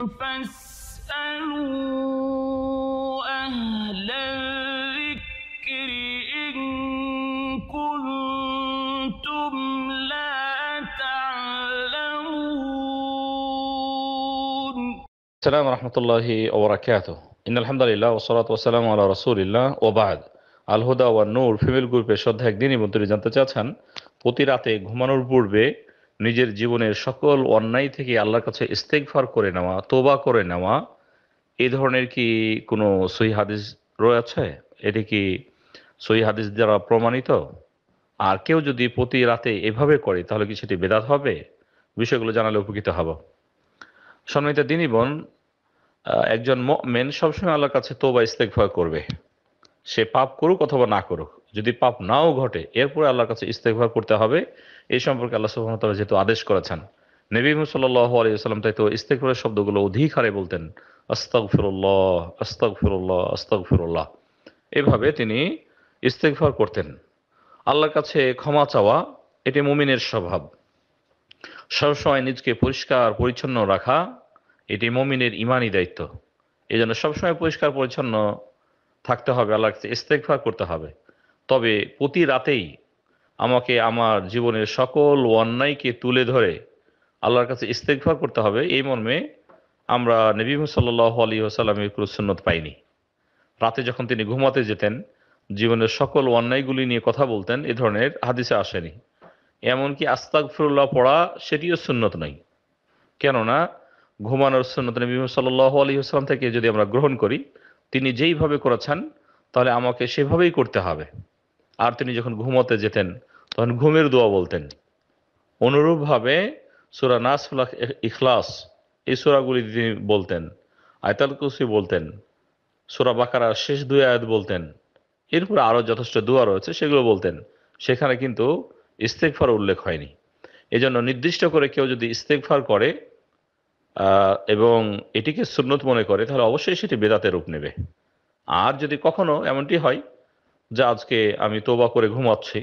السلام ورحمة الله وبركاته إن الحمد لله والصلاة والسلام على رسول الله وبعد الهدى والنور في female গ্রুপের শ্রদ্ধা একদিনই মন্ত্রী জানতে চাচ্ছেন প্রতি রাতে ঘুমানোর পূর্বে নিজের জীবনের সকল অন্যায় থেকে আল্লাহর কাছে ইস্তেকফার করে নেওয়া তোবা করে নেওয়া এ ধরনের কি কোনো সহি হাদিস রয়েছে এটি কি সহি হাদিস দ্বারা প্রমাণিত আর কেউ যদি প্রতি রাতে এভাবে করে তাহলে কি সেটি বেদাত হবে বিষয়গুলো জানালে উপকৃত হব সম্মানিত দিনই বোন একজন মেন সবসময় আল্লাহর কাছে তোবা ইস্তেকফার করবে সে পাপ করুক অথবা না করুক যদি পাপ নাও ঘটে এরপরে আল্লাহর কাছে ইস্তেকভার করতে হবে এই সম্পর্কে আল্লাহ সুহামতাল্লাহ যেহেতু আদেশ করেছেন নবী মুসল্লাহ আলী সাল্লাম তাই তো ইস্তেকভারের শব্দগুলো অধিক হারে বলতেন আস্তক ফিরুল্লাহ আস্তক ফিরুল্লাহ আস্তক ফিরুল্লাহ এভাবে তিনি ইস্তেকভার করতেন আল্লাহর কাছে ক্ষমা চাওয়া এটি মুমিনের স্বভাব সবসময় নিজকে পরিষ্কার পরিচ্ছন্ন রাখা এটি মমিনের ইমানই দায়িত্ব এই জন্য সবসময় পরিষ্কার পরিচ্ছন্ন থাকতে হবে আল্লাহ কাছে ইস্তেকভার করতে হবে তবে প্রতি রাতেই আমাকে আমার জীবনের সকল অন্যায়কে তুলে ধরে আল্লাহর কাছে ইস্তেকভার করতে হবে এই মর্মে আমরা নবী সাল্লাহ আলী আসালামের কুরুসন্নত পাইনি রাতে যখন তিনি ঘুমাতে যেতেন জীবনের সকল অন্যায়গুলি নিয়ে কথা বলতেন এ ধরনের হাদিসে আসেনি এমনকি আস্তাক ফিরুল্লাহ পড়া সেটিও সুন্নত নয় কেননা ঘুমানোর সুন্নত নবী সাল্লাহ আলী আসসালাম থেকে যদি আমরা গ্রহণ করি তিনি যেইভাবে করেছেন তাহলে আমাকে সেভাবেই করতে হবে আর তিনি যখন ঘুমোতে যেতেন তখন ঘুমের দোয়া বলতেন অনুরূপভাবে সুরা নাস ইখলাস এই সুরাগুলি তিনি বলতেন আয়তাল কুসি বলতেন সুরা বাকারা শেষ দুই আয়াত বলতেন এরপরে আরও যথেষ্ট দোয়া রয়েছে সেগুলো বলতেন সেখানে কিন্তু ইস্তেকফার উল্লেখ হয়নি এজন্য নির্দিষ্ট করে কেউ যদি ইস্তেকফার করে এবং এটিকে সুন্নত মনে করে তাহলে অবশ্যই সেটি বেদাতে রূপ নেবে আর যদি কখনো এমনটি হয় যে আজকে আমি তোবা করে ঘুমাচ্ছি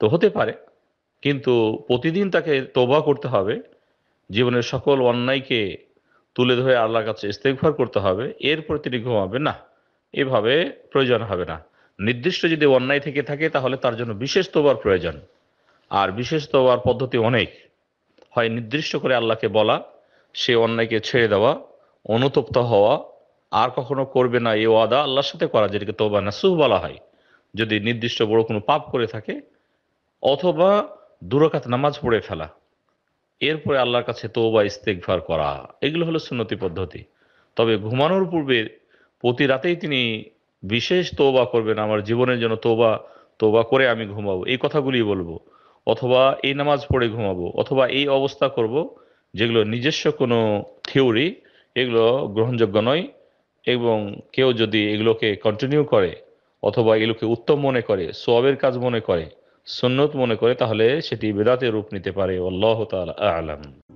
তো হতে পারে কিন্তু প্রতিদিন তাকে তোবা করতে হবে জীবনের সকল অন্যায়কে তুলে ধরে আল্লাহর কাছে ইস্তেকভার করতে হবে এরপর তিনি ঘুমাবে না এভাবে প্রয়োজন হবে না নির্দিষ্ট যদি অন্যায় থেকে থাকে তাহলে তার জন্য বিশেষ তোবার প্রয়োজন আর বিশেষ তোবার পদ্ধতি অনেক হয় নির্দিষ্ট করে আল্লাহকে বলা সে অন্যায়কে ছেড়ে দেওয়া অনুতপ্ত হওয়া আর কখনো করবে না এই ওয়াদা আল্লাহর সাথে করা যেটাকে তোবা নাসুহ বলা হয় যদি নির্দিষ্ট বড় কোনো পাপ করে থাকে অথবা দুরাকাত নামাজ পড়ে ফেলা এরপরে আল্লাহর কাছে তৌবা ইস্তেকভার করা এগুলো হলো সুন্নতি পদ্ধতি তবে ঘুমানোর পূর্বে প্রতি রাতেই তিনি বিশেষ তৌবা করবেন আমার জীবনের জন্য তোবা তোবা করে আমি ঘুমাবো এই কথাগুলি বলবো অথবা এই নামাজ পড়ে ঘুমাবো অথবা এই অবস্থা করব যেগুলো নিজস্ব কোনো থিওরি এগুলো গ্রহণযোগ্য নয় এবং কেউ যদি এগুলোকে কন্টিনিউ করে অথবা এগুলোকে উত্তম মনে করে সোয়াবের কাজ মনে করে সুন্নত মনে করে তাহলে সেটি বেদাতে রূপ নিতে পারে আল্লাহ তাল আলাম